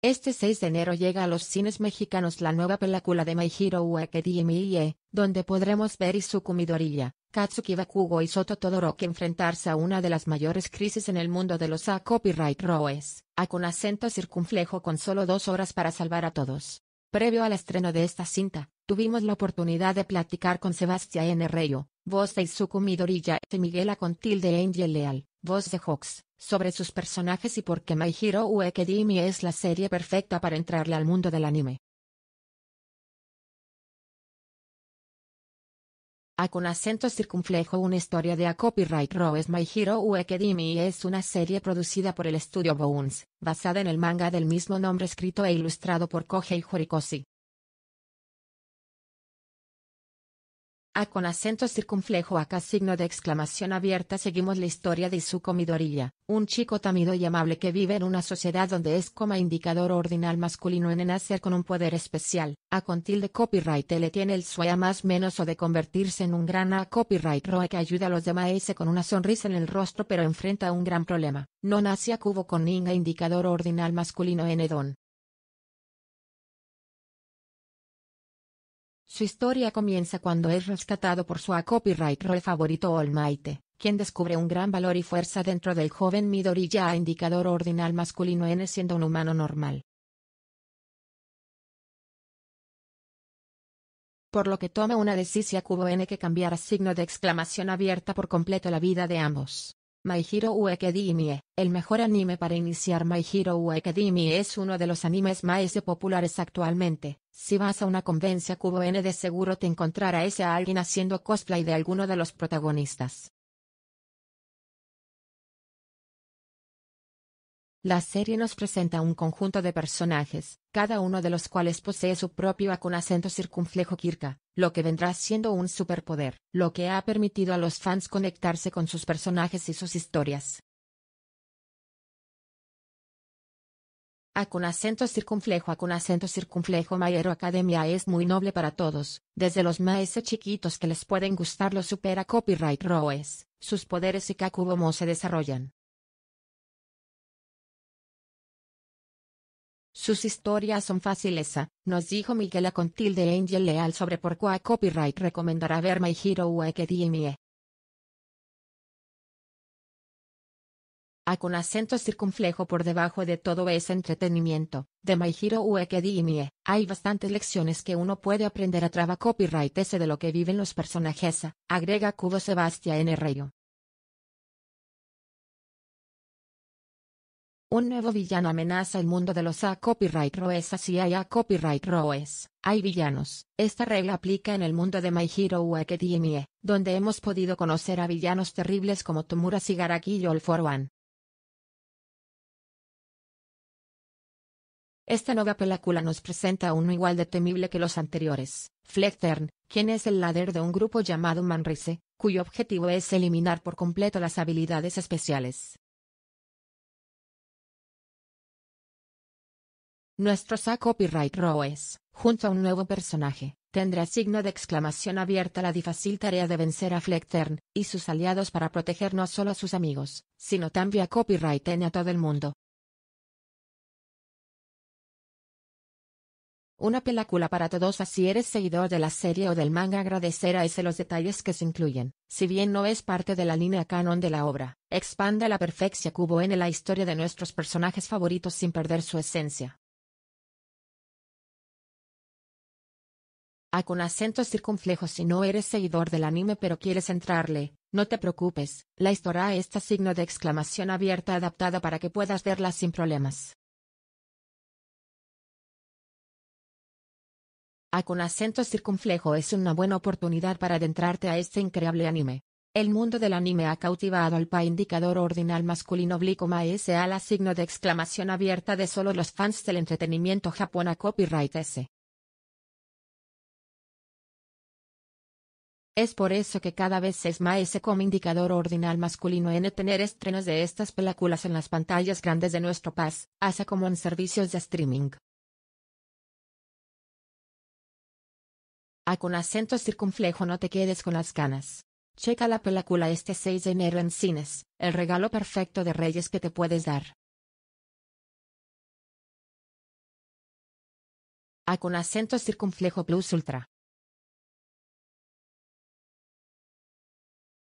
Este 6 de enero llega a los cines mexicanos la nueva película de My Hero Academia, donde podremos ver Izuku Midoriya, Katsuki Bakugo y Soto Todoroki enfrentarse a una de las mayores crisis en el mundo de los A Copyright Roes, A con acento circunflejo con solo dos horas para salvar a todos. Previo al estreno de esta cinta, tuvimos la oportunidad de platicar con Sebastián N. voz de Izuku Midoriya y Miguel Acontil de Angel Leal, voz de Hawks, sobre sus personajes y por qué My Hero Academia es la serie perfecta para entrarle al mundo del anime. A con acento circunflejo una historia de A Copyright Row es My Hero y es una serie producida por el estudio Bones, basada en el manga del mismo nombre escrito e ilustrado por Kohei Horikoshi. A ah, con acento circunflejo acá signo de exclamación abierta seguimos la historia de su comidorilla, un chico tamido y amable que vive en una sociedad donde es coma indicador ordinal masculino en nacer con un poder especial, a con tilde copyright le tiene el suya más menos o de convertirse en un gran a copyright roe que ayuda a los demás con una sonrisa en el rostro pero enfrenta un gran problema, no nace a cubo con ninga indicador ordinal masculino en edón, Su historia comienza cuando es rescatado por su copyright role favorito Olmaite, quien descubre un gran valor y fuerza dentro del joven Midoriya a indicador ordinal masculino N siendo un humano normal. Por lo que toma una decisión cubo N que cambiará signo de exclamación abierta por completo la vida de ambos. My Hero Academia, el mejor anime para iniciar My Hero Academia es uno de los animes más populares actualmente, si vas a una convencia N de seguro te encontrará a alguien haciendo cosplay de alguno de los protagonistas. La serie nos presenta un conjunto de personajes, cada uno de los cuales posee su propio acunacento acento circunflejo Kirka, lo que vendrá siendo un superpoder, lo que ha permitido a los fans conectarse con sus personajes y sus historias. A ah, con acento circunflejo A ah, con acento circunflejo Hero Academia es muy noble para todos, desde los maestros chiquitos que les pueden gustar lo supera copyright roes, sus poderes y kakubomo se desarrollan. Sus historias son fáciles, ah, nos dijo Miguel A de Angel Leal sobre por qué copyright recomendará ver My Hero Academia. con acento circunflejo por debajo de todo ese entretenimiento, de My Hero Mie. hay bastantes lecciones que uno puede aprender a traba copyright ese de lo que viven los personajes, agrega Cubo Sebastián N. Un nuevo villano amenaza el mundo de los A Copyright Roes. Así hay A Copyright Roes, hay villanos. Esta regla aplica en el mundo de My Hero Academia, donde hemos podido conocer a villanos terribles como Tomura Sigaraki y All For One, Esta nueva película nos presenta a uno igual de temible que los anteriores, flectern quien es el líder de un grupo llamado Manrise, cuyo objetivo es eliminar por completo las habilidades especiales. Nuestro SA Copyright Roes, junto a un nuevo personaje, tendrá signo de exclamación abierta la difícil tarea de vencer a Flecktern y sus aliados para proteger no solo a sus amigos, sino también a Copyright en a todo el mundo, Una película para todos así eres seguidor de la serie o del manga agradecer a ese los detalles que se incluyen, si bien no es parte de la línea canon de la obra, expande la perfección cubo en la historia de nuestros personajes favoritos sin perder su esencia. A con acento circunflejo si no eres seguidor del anime pero quieres entrarle, no te preocupes, la historia está signo de exclamación abierta adaptada para que puedas verla sin problemas. Ah, con acento circunflejo es una buena oportunidad para adentrarte a este increíble anime. El mundo del anime ha cautivado al pa indicador ordinal masculino oblico ma s a la signo de exclamación abierta de solo los fans del entretenimiento japón a copyright s. Es por eso que cada vez es más como indicador ordinal masculino N tener estrenos de estas películas en las pantallas grandes de nuestro país, así como en servicios de streaming. A ah, con acento circunflejo no te quedes con las ganas. Checa la película este 6 de enero en cines, el regalo perfecto de Reyes que te puedes dar. A ah, con acento circunflejo plus ultra.